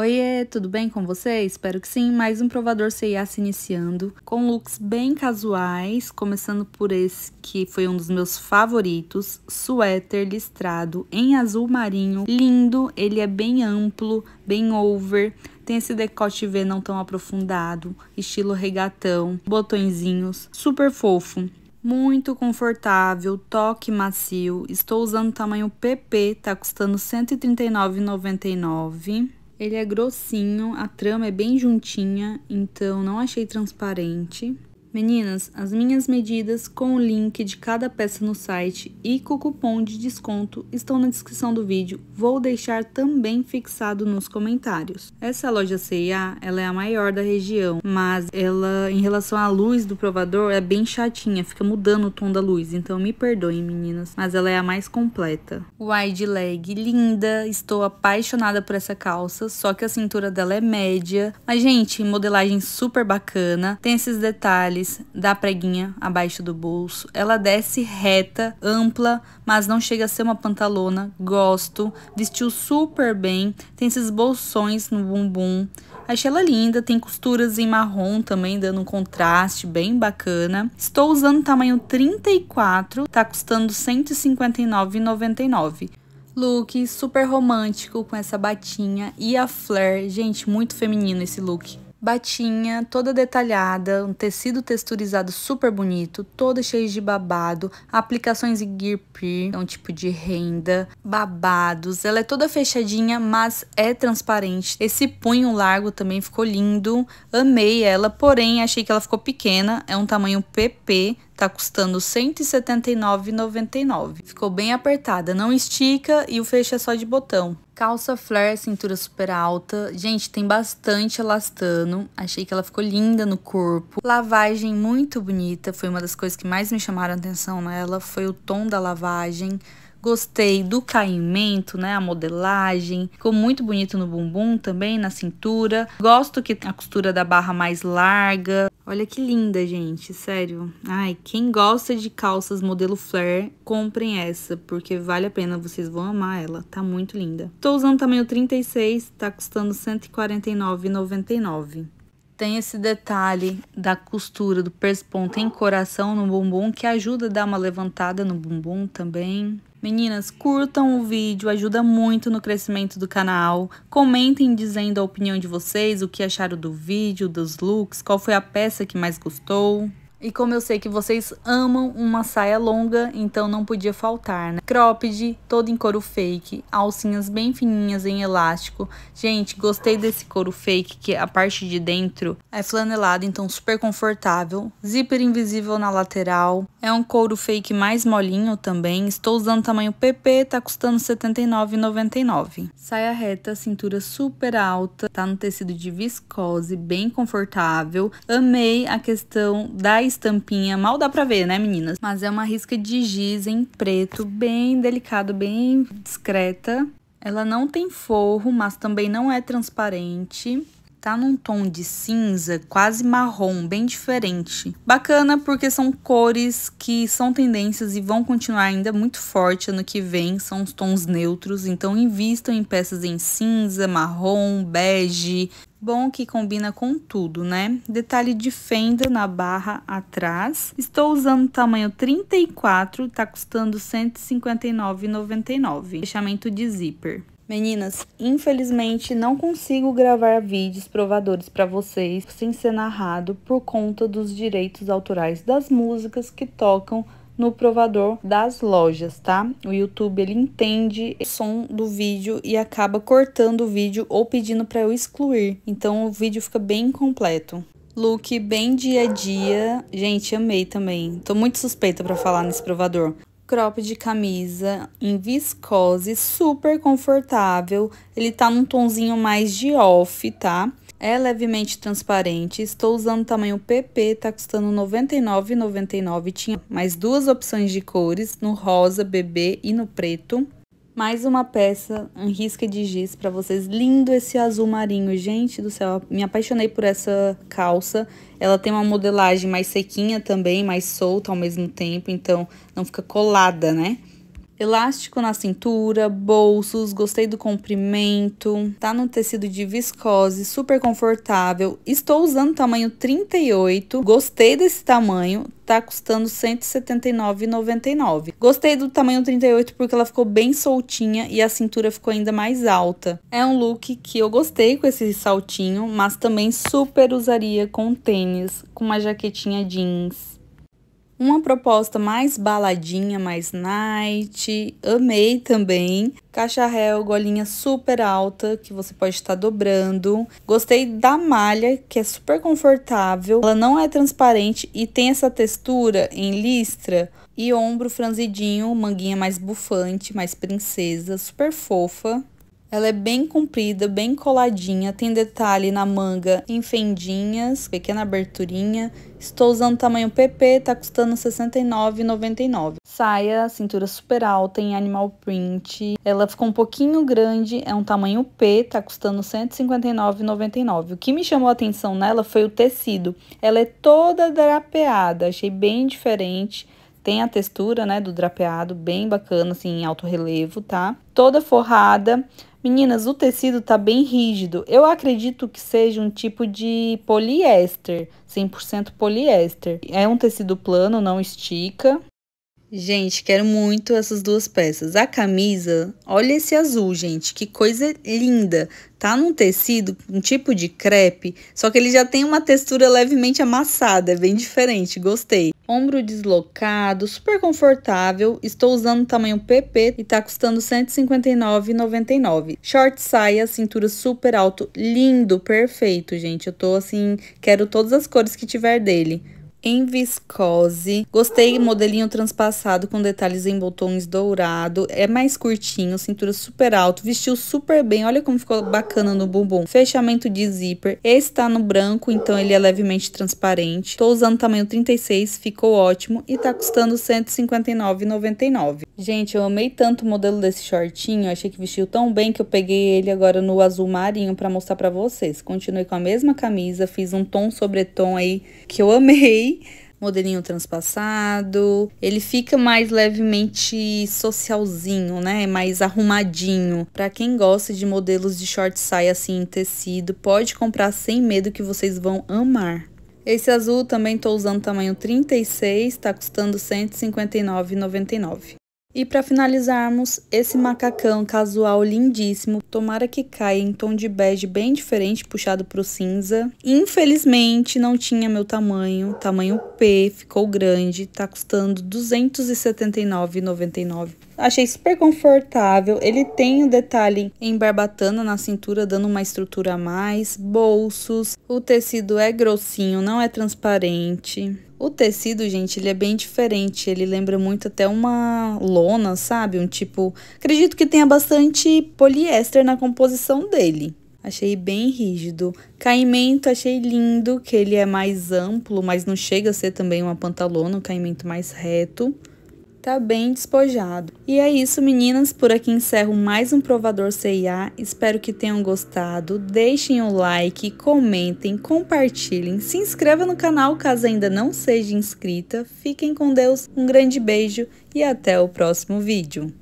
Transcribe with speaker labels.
Speaker 1: Oiê, tudo bem com você? Espero que sim. Mais um provador CIA se iniciando, com looks bem casuais, começando por esse que foi um dos meus favoritos, suéter listrado em azul marinho, lindo, ele é bem amplo, bem over, tem esse decote V não tão aprofundado, estilo regatão, botõezinhos, super fofo muito confortável, toque macio. Estou usando tamanho PP, tá custando R$ 139,99. Ele é grossinho, a trama é bem juntinha, então não achei transparente. Meninas, as minhas medidas com o link de cada peça no site e com o cupom de desconto estão na descrição do vídeo, vou deixar também fixado nos comentários. Essa loja C&A, ela é a maior da região, mas ela, em relação à luz do provador, é bem chatinha, fica mudando o tom da luz, então me perdoem, meninas, mas ela é a mais completa. Wide leg, linda, estou apaixonada por essa calça, só que a cintura dela é média, mas gente, modelagem super bacana, tem esses detalhes, da preguinha abaixo do bolso. Ela desce reta, ampla, mas não chega a ser uma pantalona. Gosto. Vestiu super bem. Tem esses bolsões no bumbum. Achei ela linda, tem costuras em marrom também, dando um contraste bem bacana. Estou usando tamanho 34, tá custando R$ 159,99 look super romântico com essa batinha e a flare. Gente, muito feminino esse look batinha, toda detalhada, um tecido texturizado super bonito, toda cheia de babado, aplicações em gear é um tipo de renda, babados. Ela é toda fechadinha, mas é transparente. Esse punho largo também ficou lindo. Amei ela, porém achei que ela ficou pequena, é um tamanho PP, tá custando R$ 179,99. Ficou bem apertada, não estica e o fecho é só de botão. Calça flare, cintura super alta. Gente, tem bastante elastano. Achei que ela ficou linda no corpo. Lavagem muito bonita. Foi uma das coisas que mais me chamaram atenção nela. Foi o tom da lavagem. Gostei do caimento, né? A modelagem. Ficou muito bonito no bumbum também, na cintura. Gosto que a costura da barra mais larga. Olha que linda, gente. Sério. Ai, quem gosta de calças modelo flare, comprem essa. Porque vale a pena, vocês vão amar ela. Tá muito linda. Tô usando tamanho 36, tá custando R$ 149,99 tem esse detalhe da costura do persponto em coração no bumbum que ajuda a dar uma levantada no bumbum também. Meninas, curtam o vídeo, ajuda muito no crescimento do canal. Comentem dizendo a opinião de vocês, o que acharam do vídeo, dos looks, qual foi a peça que mais gostou. E como eu sei que vocês amam uma saia longa, então não podia faltar, né? Cropped, todo em couro fake, alcinhas bem fininhas em elástico. Gente, gostei desse couro fake, que a parte de dentro é flanelada, então super confortável. Zíper invisível na lateral. É um couro fake mais molinho também. Estou usando tamanho PP, tá custando R$ 79,99. Saia reta, cintura super alta, tá no tecido de viscose, bem confortável. Amei a questão da estampinha, mal dá pra ver, né, meninas? Mas é uma risca de giz em preto, bem delicado, bem discreta. Ela não tem forro, mas também não é transparente. Tá num tom de cinza, quase marrom, bem diferente. Bacana porque são cores que são tendências e vão continuar ainda muito forte ano que vem, são os tons neutros, então invistam em peças em cinza, marrom, bege, Bom que combina com tudo, né? Detalhe de fenda na barra atrás. Estou usando o tamanho 34, tá custando 159,99. Fechamento de zíper. Meninas, infelizmente não consigo gravar vídeos provadores para vocês sem ser narrado por conta dos direitos autorais das músicas que tocam no provador das lojas, tá? O YouTube ele entende o som do vídeo e acaba cortando o vídeo ou pedindo para eu excluir. Então o vídeo fica bem incompleto. Look bem dia a dia. Gente, amei também. Tô muito suspeita para falar nesse provador crop de camisa em viscose, super confortável. Ele tá num tonzinho mais de off, tá? É levemente transparente, estou usando tamanho PP, tá custando R$ 99,99. Tinha mais duas opções de cores, no rosa, bebê e no preto. Mais uma peça, um risca de giz para vocês. Lindo esse azul marinho, gente do céu. Me apaixonei por essa calça. Ela tem uma modelagem mais sequinha também, mais solta ao mesmo tempo, então não fica colada, né? Elástico na cintura, bolsos, gostei do comprimento. Tá no tecido de viscose, super confortável. Estou usando tamanho 38, gostei desse tamanho tá custando R$ 179,99. Gostei do tamanho 38 porque ela ficou bem soltinha e a cintura ficou ainda mais alta. É um look que eu gostei com esse saltinho, mas também super usaria com tênis, com uma jaquetinha jeans. Uma proposta mais baladinha, mais night. Amei também. Cacharel, golinha super alta, que você pode estar dobrando. Gostei da malha, que é super confortável. Ela não é transparente e tem essa textura em listra. E ombro franzidinho, manguinha mais bufante, mais princesa, super fofa. Ela é bem comprida, bem coladinha, tem detalhe na manga em fendinhas, pequena aberturinha. Estou usando tamanho PP, tá custando R$ 69,99. Saia, cintura super alta em animal print. Ela ficou um pouquinho grande, é um tamanho P, tá custando R$ 159,99. O que me chamou a atenção nela foi o tecido. Ela é toda drapeada, achei bem diferente. Tem a textura, né, do drapeado, bem bacana, assim, em alto relevo, tá? Toda forrada, Meninas, o tecido tá bem rígido. Eu acredito que seja um tipo de poliéster, 100% poliéster. É um tecido plano, não estica. Gente, quero muito essas duas peças. A camisa, olha esse azul, gente, que coisa linda. Tá num tecido, um tipo de crepe, só que ele já tem uma textura levemente amassada, é bem diferente, gostei. Ombro deslocado, super confortável, estou usando tamanho PP e tá custando R$159,99. Short saia, cintura super alto, lindo, perfeito, gente. Eu tô assim, quero todas as cores que tiver dele em viscose. Gostei modelinho transpassado com detalhes em botões dourado. É mais curtinho, cintura super alto. Vestiu super bem. Olha como ficou bacana no bumbum. Fechamento de zíper. Esse tá no branco, então ele é levemente transparente. Tô usando tamanho 36, ficou ótimo. E tá custando R$ 159,99. Gente, eu amei tanto o modelo desse shortinho. Achei que vestiu tão bem que eu peguei ele agora no azul marinho pra mostrar pra vocês. Continuei com a mesma camisa. Fiz um tom sobretom aí que eu amei modelinho transpassado. Ele fica mais levemente socialzinho, né? É mais arrumadinho. Para quem gosta de modelos de short saia assim em tecido, pode comprar sem medo que vocês vão amar. Esse azul também tô usando tamanho 36, tá custando R$ 159,99. E para finalizarmos, esse macacão casual lindíssimo, tomara que caia em tom de bege bem diferente, puxado para o cinza. Infelizmente não tinha meu tamanho, tamanho P, ficou grande, tá custando R$ 279,99. Achei super confortável, ele tem um detalhe em barbatana na cintura, dando uma estrutura a mais, bolsos, o tecido é grossinho, não é transparente. O tecido, gente, ele é bem diferente. Ele lembra muito até uma lona, sabe? Um tipo. Acredito que tenha bastante poliéster na composição dele. Achei bem rígido. Caimento, achei lindo, que ele é mais amplo, mas não chega a ser também uma pantalona, um caimento mais reto tá bem despojado. E é isso, meninas. Por aqui encerro mais um Provador CIA. Espero que tenham gostado. Deixem o like, comentem, compartilhem. Se inscreva no canal caso ainda não seja inscrita. Fiquem com Deus, um grande beijo e até o próximo vídeo.